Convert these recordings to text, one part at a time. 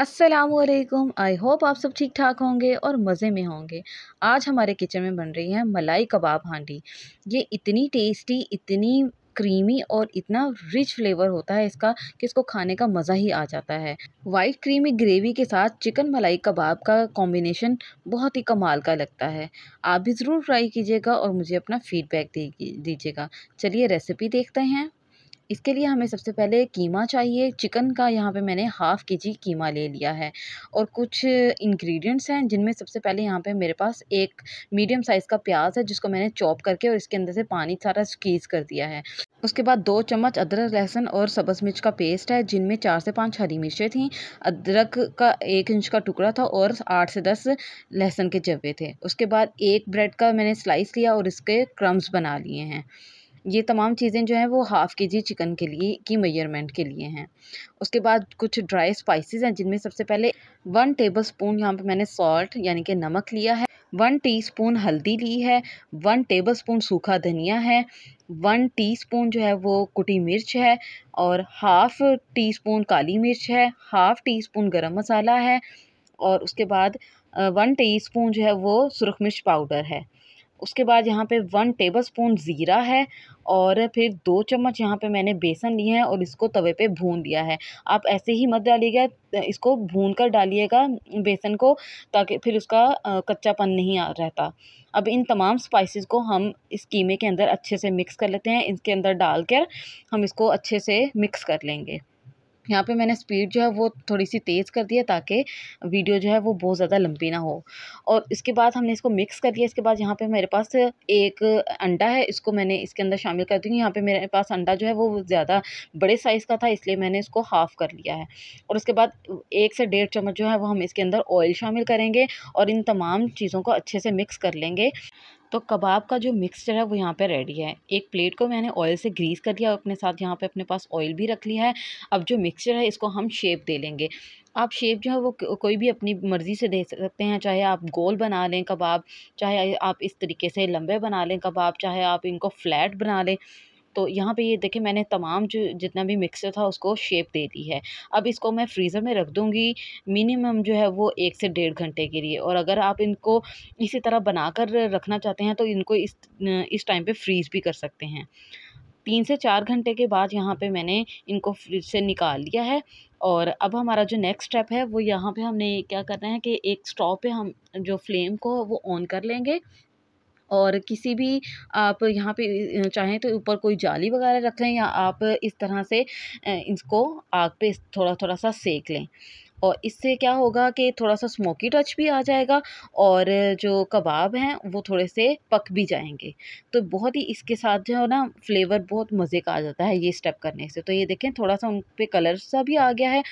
Aslam I hope आप सब ठीक ठाक होंगे और मज़े में होंगे आज हमारे किचन में बन रही है मलाई कबाब हांडी ये इतनी टेस्टी इतनी क्रीमी और इतना रिच फ्लेवर होता है इसका कि इसको खाने का मज़ा ही आ जाता है वाइट क्रीमी ग्रेवी के साथ चिकन मलाई कबाब का कॉम्बिनेशन बहुत ही कमाल का लगता है आप भी ज़रूर ट्राई कीजिएगा और मुझे अपना फीडबैक दीजिएगा चलिए रेसिपी देखते हैं इसके लिए हमें सबसे पहले कीमा चाहिए चिकन का यहाँ पे मैंने हाफ़ के जी कीमा ले लिया है और कुछ इंग्रेडिएंट्स हैं जिनमें सबसे पहले यहाँ पे मेरे पास एक मीडियम साइज़ का प्याज है जिसको मैंने चॉप करके और इसके अंदर से पानी सारा स्कीज़ कर दिया है उसके बाद दो चम्मच अदरक लहसुन और सब्ज़ मिर्च का पेस्ट है जिनमें चार से पाँच हरी मिर्चें थीं अदरक का एक इंच का टुकड़ा था और आठ से दस लहसुन के जब्बे थे उसके बाद एक ब्रेड का मैंने स्लाइस लिया और इसके क्रम्स बना लिए हैं ये तमाम चीज़ें जो हैं वो हाफ़ के जी चिकन के लिए की मेजरमेंट के लिए हैं उसके बाद कुछ ड्राई स्पाइसेस हैं जिनमें सबसे पहले वन टेबल स्पून यहाँ पर मैंने सॉल्ट यानी कि नमक लिया है वन टी हल्दी ली है वन टेबल सूखा धनिया है वन टीस्पून जो है वो कुटी मिर्च है और हाफ़ टी स्पून काली मिर्च है हाफ़ टी स्पून गर्म मसाला है और उसके बाद वन टीस्पून जो है वो सुरख मिर्च पाउडर है उसके बाद यहाँ पे वन टेबल स्पून ज़ीरा है और फिर दो चम्मच यहाँ पे मैंने बेसन लिए हैं और इसको तवे पे भून दिया है आप ऐसे ही मत डालिएगा इसको भून कर डालिएगा बेसन को ताकि फिर उसका कच्चापन नहीं आ रहता अब इन तमाम स्पाइसेस को हम इस कीमे के अंदर अच्छे से मिक्स कर लेते हैं इसके अंदर डाल कर हम इसको अच्छे से मिक्स कर लेंगे यहाँ पे मैंने स्पीड जो है वो थोड़ी सी तेज़ कर दी है ताकि वीडियो जो है वो बहुत ज़्यादा लंबी ना हो और इसके बाद हमने इसको मिक्स कर दिया इसके बाद यहाँ पे मेरे पास एक अंडा है इसको मैंने इसके अंदर शामिल कर दूँगी यहाँ पे मेरे पास अंडा जो है वो ज़्यादा बड़े साइज़ का था इसलिए मैंने इसको हाफ़ कर लिया है और उसके बाद एक से डेढ़ चम्मच जो है वो हम इसके अंदर ऑयल शामिल करेंगे और इन तमाम चीज़ों को अच्छे से मिक्स कर लेंगे तो कबाब का जो मिक्सचर है वो यहाँ पे रेडी है एक प्लेट को मैंने ऑयल से ग्रीस कर लिया और अपने साथ यहाँ पे अपने पास ऑयल भी रख लिया है अब जो मिक्सचर है इसको हम शेप दे लेंगे आप शेप जो है वो कोई भी अपनी मर्ज़ी से दे सकते हैं चाहे आप गोल बना लें कबाब चाहे आप इस तरीके से लंबे बना लें कबाब चाहे आप इनको फ्लैट बना लें तो यहाँ पे ये देखिए मैंने तमाम जो जितना भी मिक्सर था उसको शेप दे दी है अब इसको मैं फ्रीज़र में रख दूँगी मिनिमम जो है वो एक से डेढ़ घंटे के लिए और अगर आप इनको इसी तरह बनाकर रखना चाहते हैं तो इनको इस इस टाइम पे फ्रीज़ भी कर सकते हैं तीन से चार घंटे के बाद यहाँ पे मैंने इनको फ्रिज से निकाल लिया है और अब हमारा जो नेक्स्ट स्टेप है वो यहाँ पे हमने क्या करना है कि एक स्टॉव पे हम जो फ्लेम को वो ऑन कर लेंगे और किसी भी आप यहाँ पे चाहें तो ऊपर कोई जाली वगैरह रख लें या आप इस तरह से इसको आग पे थोड़ा थोड़ा सा सेक लें और इससे क्या होगा कि थोड़ा सा स्मोकी टच भी आ जाएगा और जो कबाब हैं वो थोड़े से पक भी जाएंगे तो बहुत ही इसके साथ जो है ना फ्लेवर बहुत मज़े का आ जाता है ये स्टेप करने से तो ये देखें थोड़ा सा उन पर कलर सा भी आ गया है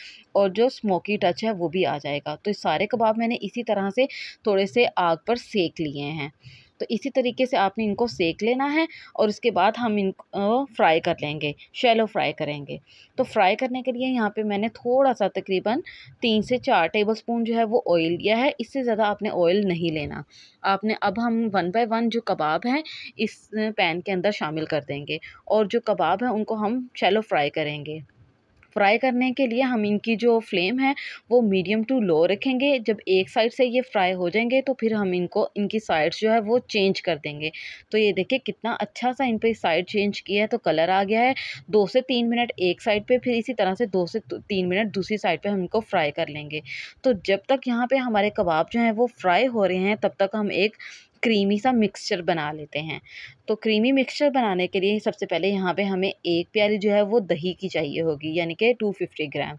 और जो स्मोकी टच है वो भी आ जाएगा तो सारे कबाब मैंने इसी तरह से थोड़े से आग पर सेक लिए हैं तो इसी तरीके से आपने इनको सेक लेना है और उसके बाद हम इनको फ्राई कर लेंगे शैलो फ्राई करेंगे तो फ्राई करने के लिए यहाँ पे मैंने थोड़ा सा तकरीबन तीन से चार टेबल स्पून जो है वो ऑयल लिया है इससे ज़्यादा आपने ऑयल नहीं लेना आपने अब हम वन बाय वन जो कबाब हैं इस पैन के अंदर शामिल कर देंगे और जो कबाब हैं उनको हम शैलो फ्राई करेंगे फ्राई करने के लिए हम इनकी जो फ्लेम है वो मीडियम टू लो रखेंगे जब एक साइड से ये फ्राई हो जाएंगे तो फिर हम इनको इनकी साइड्स जो है वो चेंज कर देंगे तो ये देखिए कितना अच्छा सा इन पर साइड चेंज किया है तो कलर आ गया है दो से तीन मिनट एक साइड पर फिर इसी तरह से दो से तीन मिनट दूसरी साइड पर हम इनको फ्राई कर लेंगे तो जब तक यहाँ पर हमारे कबाब जो हैं वो फ्राई हो रहे हैं तब तक हम एक क्रीमी सा मिक्सचर बना लेते हैं तो क्रीमी मिक्सचर बनाने के लिए सबसे पहले यहाँ पे हमें एक प्याली जो है वो दही की चाहिए होगी यानी कि टू फिफ्टी ग्राम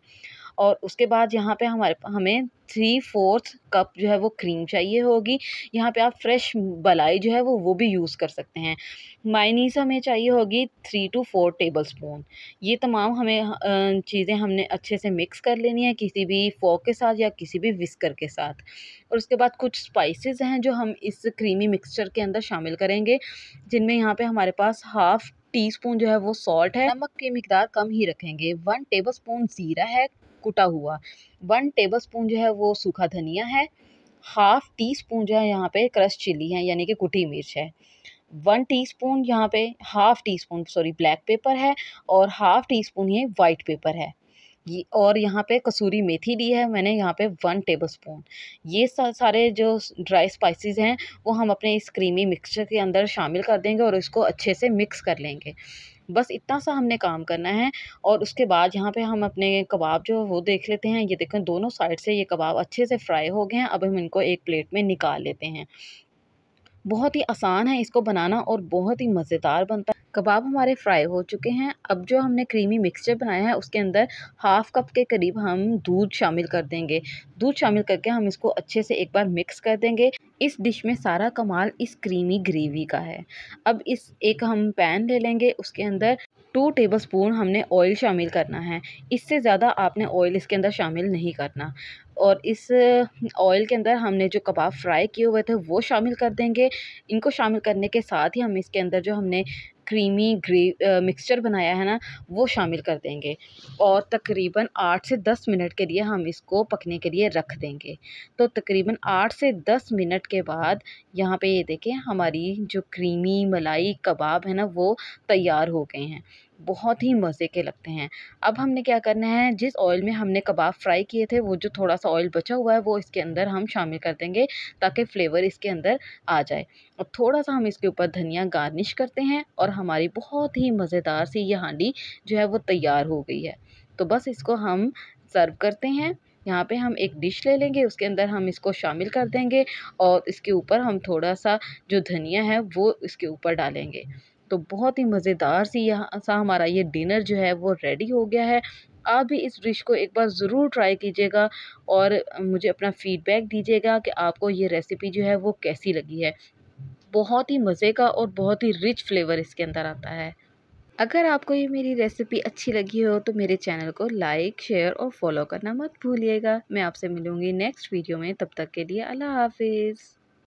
और उसके बाद यहाँ पे हमारे हमें थ्री फोर्थ कप जो है वो क्रीम चाहिए होगी यहाँ पे आप फ्रेश बलाई जो है वो वो भी यूज़ कर सकते हैं मायनीस हमें चाहिए होगी three two four tablespoon ये तमाम हमें चीज़ें हमने अच्छे से मिक्स कर लेनी है किसी भी फोक के साथ या किसी भी विस्कर के साथ और उसके बाद कुछ स्पाइसेस हैं जो हम इस क्रीमी मिक्सचर के अंदर शामिल करेंगे जिनमें यहाँ पे हमारे पास हाफ़ टी स्पून जो है वो सॉल्ट है नमक की मकदार कम ही रखेंगे वन टेबल स्पून ज़ीरा है कुटा हुआ वन टेबल स्पून जो है वो सूखा धनिया है हाफ टी स्पून जो है यहाँ पे क्रश चिली है यानी कि कुटी मिर्च है वन टीस्पून यहाँ पे half teaspoon sorry black pepper है और हाफ टी स्पून ये वाइट पेपर है ये और यहाँ पे कसूरी मेथी ली है मैंने यहाँ पे वन टेबल स्पून ये सारे जो ड्राई स्पाइसेस हैं वो हम अपने इस क्रीमी मिक्सचर के अंदर शामिल कर देंगे और इसको अच्छे से मिक्स कर लेंगे बस इतना सा हमने काम करना है और उसके बाद यहाँ पे हम अपने कबाब जो है वो देख लेते हैं ये देखें दोनों साइड से ये कबाब अच्छे से फ्राई हो गए हैं अब हम इनको एक प्लेट में निकाल लेते हैं बहुत ही आसान है इसको बनाना और बहुत ही मज़ेदार बनता है कबाब हमारे फ्राई हो चुके हैं अब जो हमने क्रीमी मिक्सचर बनाया है उसके अंदर हाफ कप के करीब हम दूध शामिल कर देंगे दूध शामिल करके हम इसको अच्छे से एक बार मिक्स कर देंगे इस डिश में सारा कमाल इस क्रीमी ग्रेवी का है अब इस एक हम पैन ले लेंगे उसके अंदर टू टेबल स्पून हमने ऑयल शामिल करना है इससे ज़्यादा आपने ऑयल इसके अंदर शामिल नहीं करना और इस ऑयल के अंदर हमने जो कबाब फ्राई किए हुए थे वो शामिल कर देंगे इनको शामिल करने के साथ ही हम इसके अंदर जो हमने क्रीमी ग्रे मिक्सचर बनाया है ना वो शामिल कर देंगे और तकरीबन आठ से दस मिनट के लिए हम इसको पकने के लिए रख देंगे तो तकरीबन आठ से दस मिनट के बाद यहाँ पे ये देखें हमारी जो क्रीमी मलाई कबाब है ना वो तैयार हो गए हैं बहुत ही मज़े के लगते हैं अब हमने क्या करना है जिस ऑयल में हमने कबाब फ्राई किए थे वो जो थोड़ा सा ऑयल बचा हुआ है वो इसके अंदर हम शामिल कर देंगे ताकि फ्लेवर इसके अंदर आ जाए अब थोड़ा सा हम इसके ऊपर धनिया गार्निश करते हैं और हमारी बहुत ही मज़ेदार सी ये हांडी जो है वो तैयार हो गई है तो बस इसको हम सर्व करते हैं यहाँ पे हम एक डिश ले लेंगे उसके अंदर हम इसको शामिल कर देंगे और इसके ऊपर हम थोड़ा सा जो धनिया है वो इसके ऊपर डालेंगे तो बहुत ही मज़ेदार सी यहाँ सा हमारा ये डिनर जो है वो रेडी हो गया है आप भी इस डिश को एक बार ज़रूर ट्राई कीजिएगा और मुझे अपना फ़ीडबैक दीजिएगा कि आपको ये रेसिपी जो है वो कैसी लगी है बहुत ही मज़े का और बहुत ही रिच फ्लेवर इसके अंदर आता है अगर आपको ये मेरी रेसिपी अच्छी लगी हो तो मेरे चैनल को लाइक शेयर और फॉलो करना मत भूलिएगा मैं आपसे मिलूँगी नेक्स्ट वीडियो में तब तक के लिए अल्लाह हाफिज़